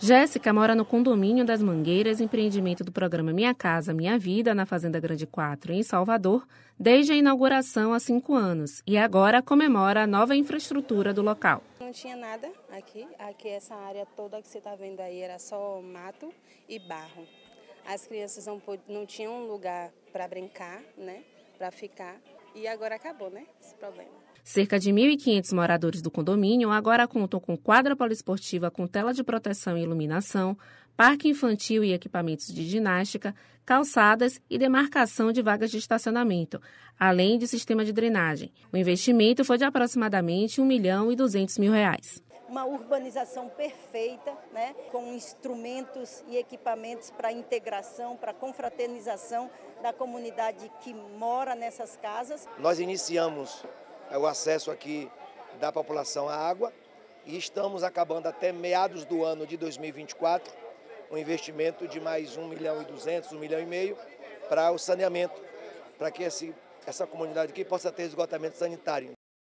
Jéssica mora no condomínio das Mangueiras, empreendimento do programa Minha Casa Minha Vida, na Fazenda Grande 4, em Salvador, desde a inauguração há cinco anos e agora comemora a nova infraestrutura do local. Não tinha nada aqui, aqui essa área toda que você está vendo aí era só mato e barro. As crianças não, não tinham um lugar para brincar, né, para ficar. E agora acabou, né? Esse problema. Cerca de 1.500 moradores do condomínio agora contam com quadra poliesportiva com tela de proteção e iluminação, parque infantil e equipamentos de ginástica, calçadas e demarcação de vagas de estacionamento, além de sistema de drenagem. O investimento foi de aproximadamente 1 milhão e 200 mil reais uma urbanização perfeita, né, com instrumentos e equipamentos para integração, para confraternização da comunidade que mora nessas casas. Nós iniciamos o acesso aqui da população à água e estamos acabando até meados do ano de 2024 um investimento de mais 1 milhão e 200, 1 milhão e meio para o saneamento, para que esse, essa comunidade aqui possa ter esgotamento sanitário.